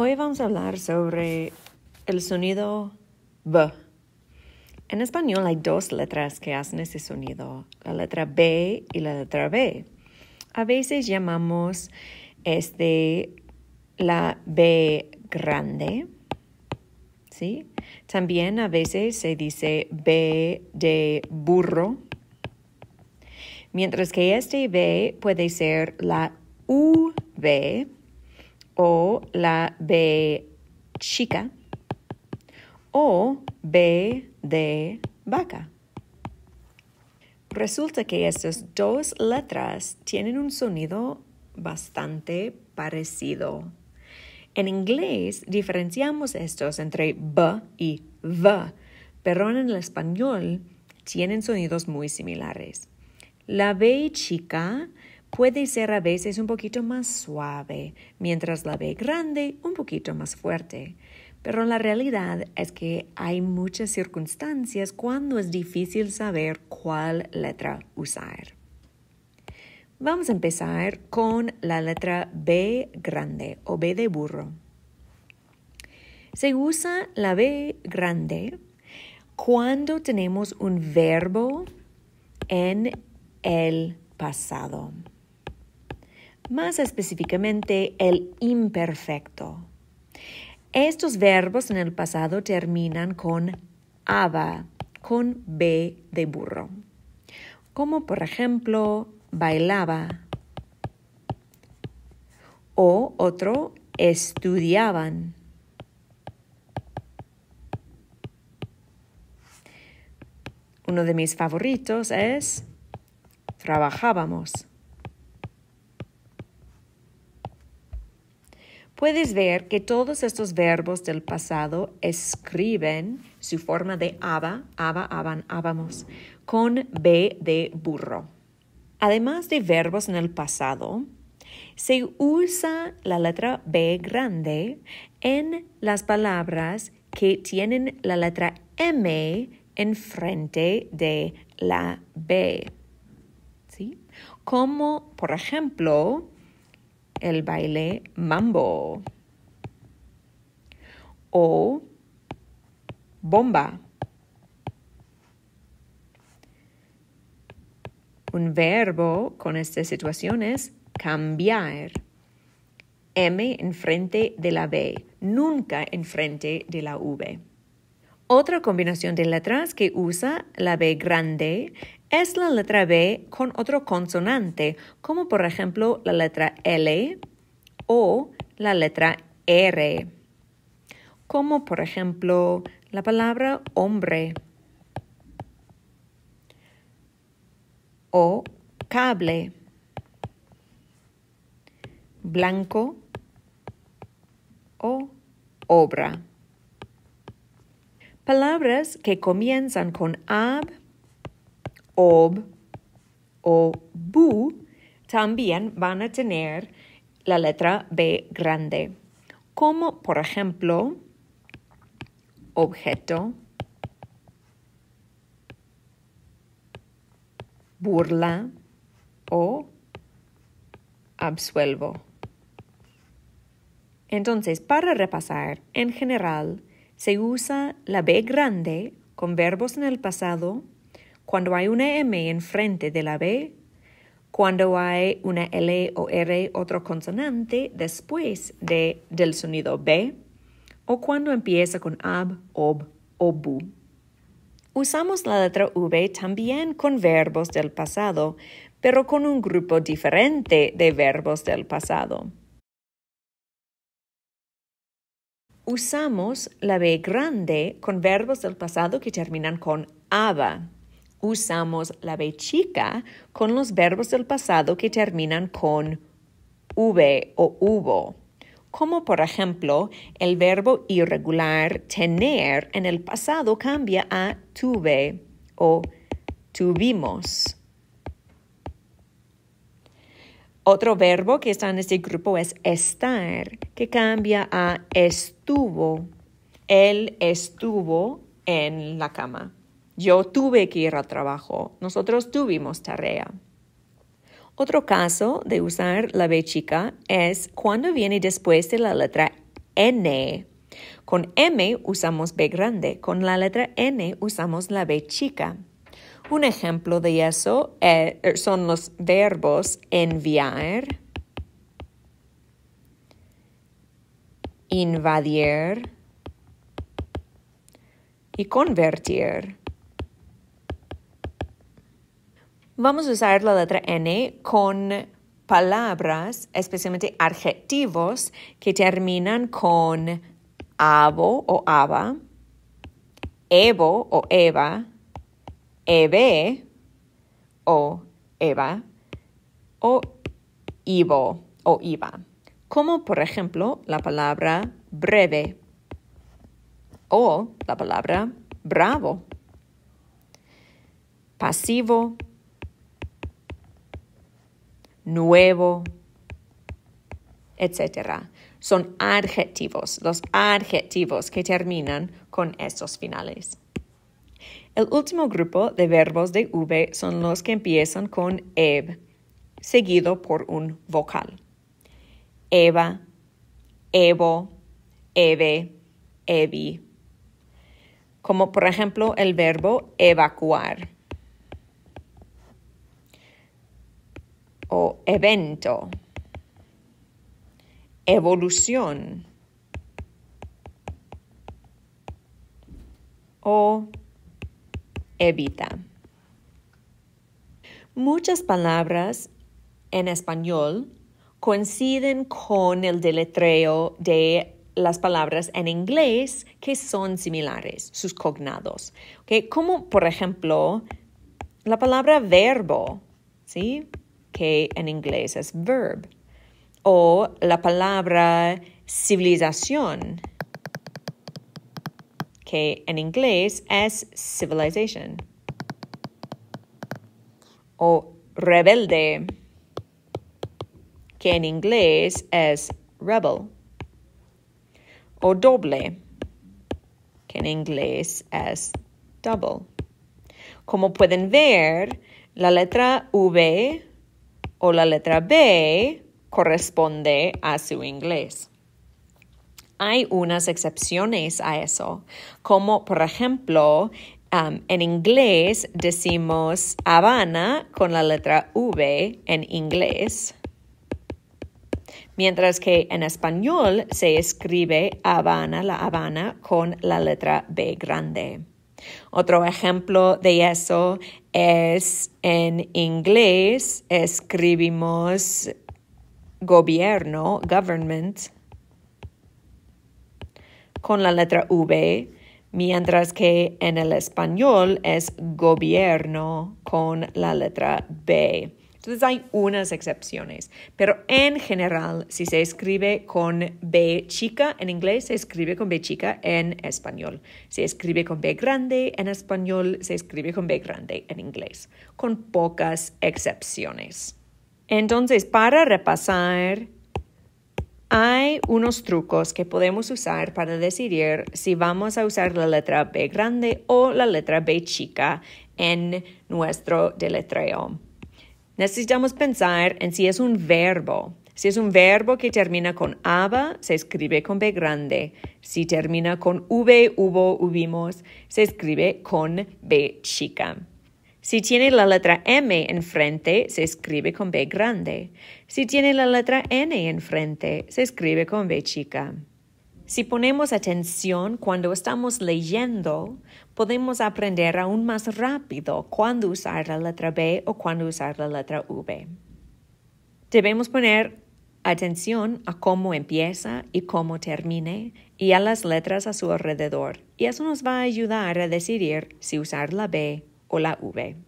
Hoy vamos a hablar sobre el sonido B. En español hay dos letras que hacen ese sonido, la letra B y la letra B. A veces llamamos este la B grande, ¿sí? También a veces se dice B de burro, mientras que este B puede ser la V o la B chica o B de vaca. Resulta que estas dos letras tienen un sonido bastante parecido. En inglés diferenciamos estos entre B y V, pero en el español tienen sonidos muy similares. La B chica puede ser a veces un poquito más suave, mientras la B grande un poquito más fuerte. Pero la realidad es que hay muchas circunstancias cuando es difícil saber cuál letra usar. Vamos a empezar con la letra B grande o B de burro. Se usa la B grande cuando tenemos un verbo en el pasado más específicamente el imperfecto. Estos verbos en el pasado terminan con aba, con b de burro, como por ejemplo bailaba o otro estudiaban. Uno de mis favoritos es trabajábamos. Puedes ver que todos estos verbos del pasado escriben su forma de aba, aba, aban, abamos, con B de burro. Además de verbos en el pasado, se usa la letra B grande en las palabras que tienen la letra M en frente de la B. ¿Sí? Como, por ejemplo, el baile mambo o bomba. Un verbo con estas situaciones, cambiar. M frente de la B, nunca frente de la V. Otra combinación de letras que usa la B grande es la letra B con otro consonante, como por ejemplo la letra L o la letra R, como por ejemplo la palabra hombre o cable, blanco o obra. Palabras que comienzan con ab ob o bu también van a tener la letra B grande, como por ejemplo objeto, burla o absuelvo. Entonces, para repasar, en general, se usa la B grande con verbos en el pasado cuando hay una M enfrente de la B, cuando hay una L o R, otro consonante, después de, del sonido B, o cuando empieza con ab, ob o bu. Usamos la letra V también con verbos del pasado, pero con un grupo diferente de verbos del pasado. Usamos la B grande con verbos del pasado que terminan con aba usamos la bechica chica con los verbos del pasado que terminan con V o hubo, como por ejemplo el verbo irregular tener en el pasado cambia a tuve o tuvimos. Otro verbo que está en este grupo es estar, que cambia a estuvo. Él estuvo en la cama. Yo tuve que ir al trabajo. Nosotros tuvimos tarea. Otro caso de usar la B chica es cuando viene después de la letra N. Con M usamos B grande, con la letra N usamos la B chica. Un ejemplo de eso eh, son los verbos enviar, invadir y convertir. Vamos a usar la letra N con palabras, especialmente adjetivos, que terminan con abo o aba, evo o eva, eve o eva, o ivo o iva. Como por ejemplo la palabra breve o la palabra bravo, pasivo, nuevo, etc. Son adjetivos, los adjetivos que terminan con estos finales. El último grupo de verbos de V son los que empiezan con EV, seguido por un vocal. Eva, Evo, Eve, Evi. Como por ejemplo el verbo evacuar. o evento, evolución o evita. Muchas palabras en español coinciden con el deletreo de las palabras en inglés que son similares, sus cognados. Como por ejemplo la palabra verbo, ¿sí? que en inglés es verb. O la palabra civilización, que en inglés es civilization. O rebelde, que en inglés es rebel. O doble, que en inglés es double. Como pueden ver, la letra V o la letra B corresponde a su inglés. Hay unas excepciones a eso, como por ejemplo um, en inglés decimos Habana con la letra V en inglés, mientras que en español se escribe Habana, la Habana, con la letra B grande. Otro ejemplo de eso es en inglés escribimos gobierno, government, con la letra V, mientras que en el español es gobierno con la letra B. Entonces hay unas excepciones, pero en general, si se escribe con B chica en inglés, se escribe con B chica en español. Se escribe con B grande en español, se escribe con B grande en inglés, con pocas excepciones. Entonces, para repasar, hay unos trucos que podemos usar para decidir si vamos a usar la letra B grande o la letra B chica en nuestro deletreo. Necesitamos pensar en si es un verbo. Si es un verbo que termina con aba, se escribe con B grande. Si termina con V, hubo, hubimos, se escribe con B chica. Si tiene la letra M enfrente, se escribe con B grande. Si tiene la letra N enfrente, se escribe con B chica. Si ponemos atención cuando estamos leyendo, podemos aprender aún más rápido cuándo usar la letra B o cuándo usar la letra V. Debemos poner atención a cómo empieza y cómo termine y a las letras a su alrededor, y eso nos va a ayudar a decidir si usar la B o la V.